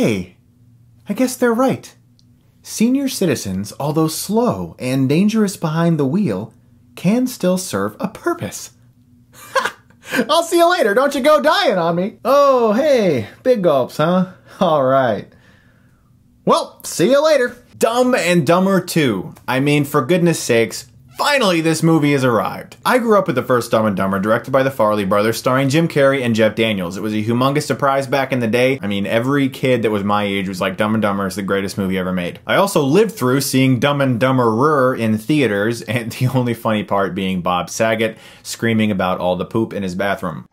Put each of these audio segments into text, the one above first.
Hey, I guess they're right. Senior citizens, although slow and dangerous behind the wheel, can still serve a purpose. I'll see you later. Don't you go dying on me. Oh, hey, big gulps, huh? All right. Well, see you later. Dumb and Dumber 2. I mean, for goodness sakes, Finally, this movie has arrived. I grew up with the first Dumb and Dumber, directed by the Farley brothers, starring Jim Carrey and Jeff Daniels. It was a humongous surprise back in the day. I mean, every kid that was my age was like, Dumb and Dumber is the greatest movie ever made. I also lived through seeing Dumb and Dumberer in theaters, and the only funny part being Bob Saget screaming about all the poop in his bathroom.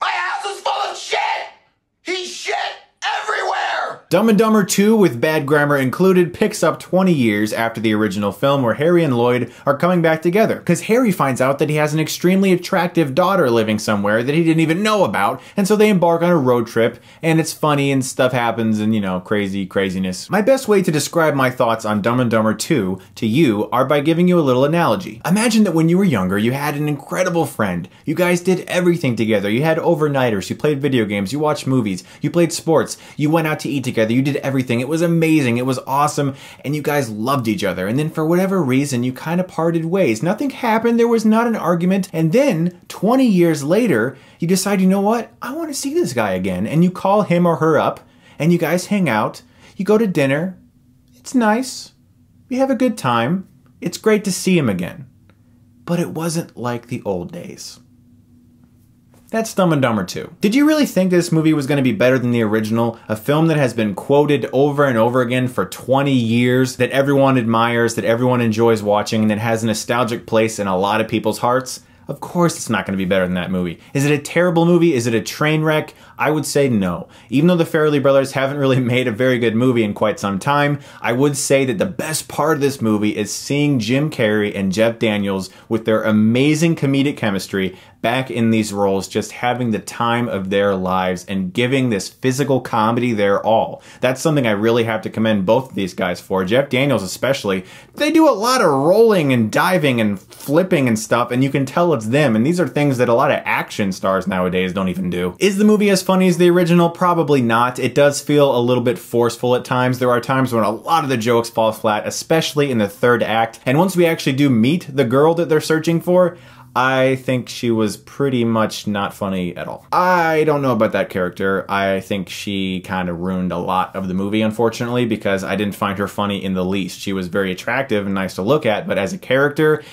Dumb and Dumber 2, with bad grammar included, picks up 20 years after the original film where Harry and Lloyd are coming back together, because Harry finds out that he has an extremely attractive daughter living somewhere that he didn't even know about, and so they embark on a road trip, and it's funny and stuff happens and, you know, crazy craziness. My best way to describe my thoughts on Dumb and Dumber 2 to you are by giving you a little analogy. Imagine that when you were younger, you had an incredible friend. You guys did everything together. You had overnighters, you played video games, you watched movies, you played sports, you went out to eat together together. You did everything. It was amazing. It was awesome. And you guys loved each other. And then for whatever reason, you kind of parted ways. Nothing happened. There was not an argument. And then 20 years later, you decide, you know what? I want to see this guy again. And you call him or her up and you guys hang out. You go to dinner. It's nice. You have a good time. It's great to see him again. But it wasn't like the old days. That's Dumb and Dumber 2. Did you really think this movie was going to be better than the original? A film that has been quoted over and over again for 20 years, that everyone admires, that everyone enjoys watching, and that has a nostalgic place in a lot of people's hearts? Of course, it's not going to be better than that movie. Is it a terrible movie? Is it a train wreck? I would say no. Even though the Farrelly brothers haven't really made a very good movie in quite some time, I would say that the best part of this movie is seeing Jim Carrey and Jeff Daniels with their amazing comedic chemistry back in these roles just having the time of their lives and giving this physical comedy their all. That's something I really have to commend both of these guys for. Jeff Daniels especially. They do a lot of rolling and diving and flipping and stuff and you can tell it's them and these are things that a lot of action stars nowadays don't even do. Is the movie as funny as the original? Probably not. It does feel a little bit forceful at times. There are times when a lot of the jokes fall flat, especially in the third act. And once we actually do meet the girl that they're searching for, I think she was pretty much not funny at all. I don't know about that character. I think she kind of ruined a lot of the movie, unfortunately, because I didn't find her funny in the least. She was very attractive and nice to look at, but as a character,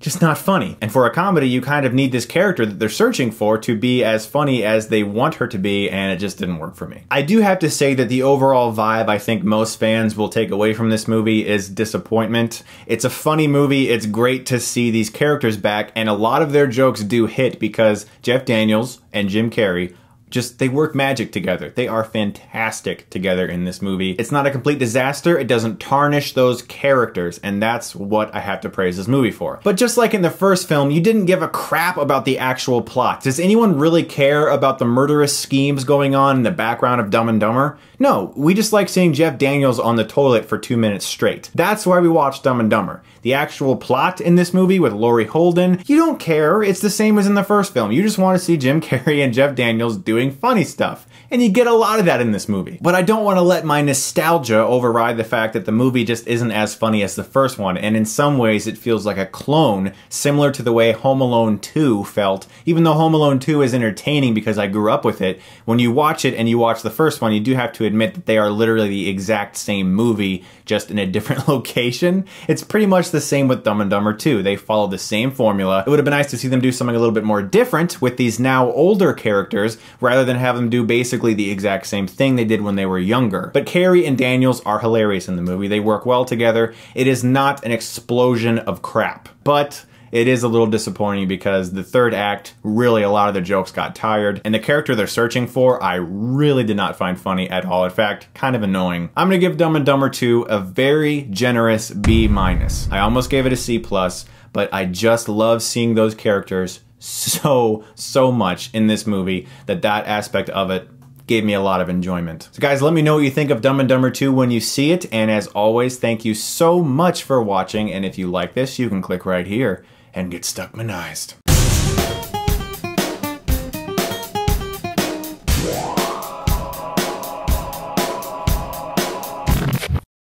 just not funny. And for a comedy, you kind of need this character that they're searching for to be as funny as they want her to be, and it just didn't work for me. I do have to say that the overall vibe I think most fans will take away from this movie is disappointment. It's a funny movie, it's great to see these characters back, and a lot of their jokes do hit because Jeff Daniels and Jim Carrey just they work magic together. They are fantastic together in this movie. It's not a complete disaster. It doesn't tarnish those characters, and that's what I have to praise this movie for. But just like in the first film, you didn't give a crap about the actual plot. Does anyone really care about the murderous schemes going on in the background of Dumb and Dumber? No, we just like seeing Jeff Daniels on the toilet for two minutes straight. That's why we watch Dumb and Dumber. The actual plot in this movie with Laurie Holden, you don't care. It's the same as in the first film. You just want to see Jim Carrey and Jeff Daniels do doing funny stuff. And you get a lot of that in this movie. But I don't want to let my nostalgia override the fact that the movie just isn't as funny as the first one, and in some ways it feels like a clone, similar to the way Home Alone 2 felt. Even though Home Alone 2 is entertaining because I grew up with it, when you watch it and you watch the first one, you do have to admit that they are literally the exact same movie, just in a different location. It's pretty much the same with Dumb and Dumber 2. They follow the same formula. It would have been nice to see them do something a little bit more different with these now older characters, rather than have them do basically the exact same thing they did when they were younger. But Carrie and Daniels are hilarious in the movie. They work well together. It is not an explosion of crap, but it is a little disappointing because the third act, really a lot of the jokes got tired, and the character they're searching for, I really did not find funny at all. In fact, kind of annoying. I'm gonna give Dumb and Dumber 2 a very generous B minus. I almost gave it a C plus, but I just love seeing those characters so, so much in this movie that that aspect of it gave me a lot of enjoyment. So guys, let me know what you think of Dumb and Dumber 2 when you see it, and as always, thank you so much for watching, and if you like this, you can click right here and get Stuckmanized.